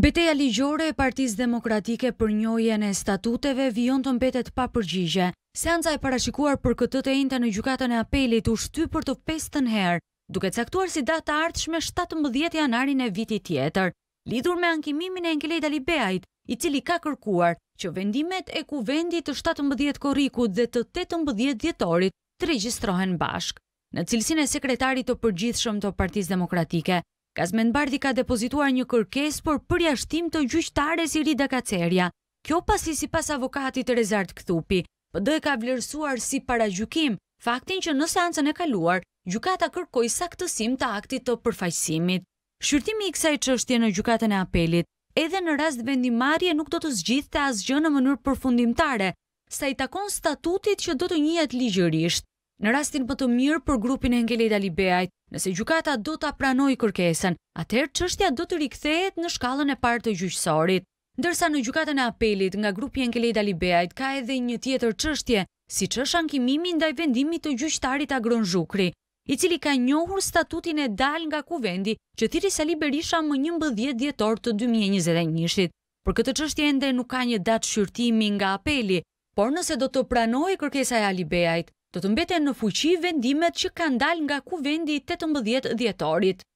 Beteja ligjore e Partisë Demokratike për njohjen e statuteve vijon të mbetet pa përgjigje. Seanca e parashikuar për këtë tejta në Gjykatën e Apelit u shty për të pestën herë, duke caktuar si datë të ardhshme 17 janarin e vitit tjetër, lidhur me ankimimin e Enkelejda Libeajt, i cili ka kërkuar që vendimet e Kuvendit të 17 korrikut dhe të 18 dhjetorit të regjistrohen bashkë, në e sekretarit të përgjithshëm të Partisë Demokratike Kazmen Bardhi ka depozituar një kërkes për përjashtim të gjyqtare si Rida Kacerja. Kjo pasi si pas avokatit Rezart Këthupi, për dhe ka vlerësuar si para gjukim, faktin që në seancën e kaluar, gjukata kërkoj saktësim të aktit të përfajsimit. Shqyrtimi i kësaj që ështje në gjukatën e apelit, edhe në rast vendimarje nuk do të zgjithë të asgjë në mënyrë përfundimtare, sa i takon statutit që do të njëhet ligjërisht në rastin më të mirë për grupin e Ngelejda Libeaj, nëse gjukata do të apranoj kërkesën, atëherë qështja do të rikthejet në shkallën e partë të gjyqësorit. Ndërsa në gjukatën e apelit nga grupi e Ngelejda Libeaj, ka edhe një tjetër qështje, si që ankimimi ndaj vendimit të gjyqëtarit Agron Zhukri, i cili ka njohur statutin e dal nga kuvendi që thiri Sali Berisha më një mbëdhjet djetor të 2021 Për këtë qështje ende nuk ka një datë shqyrtimi nga apeli, por nëse do të pranoj kërkesa e Alibejajt, do të mbeten në fuqi vendimet që kanë dal nga kuvendi 18 dhjetorit.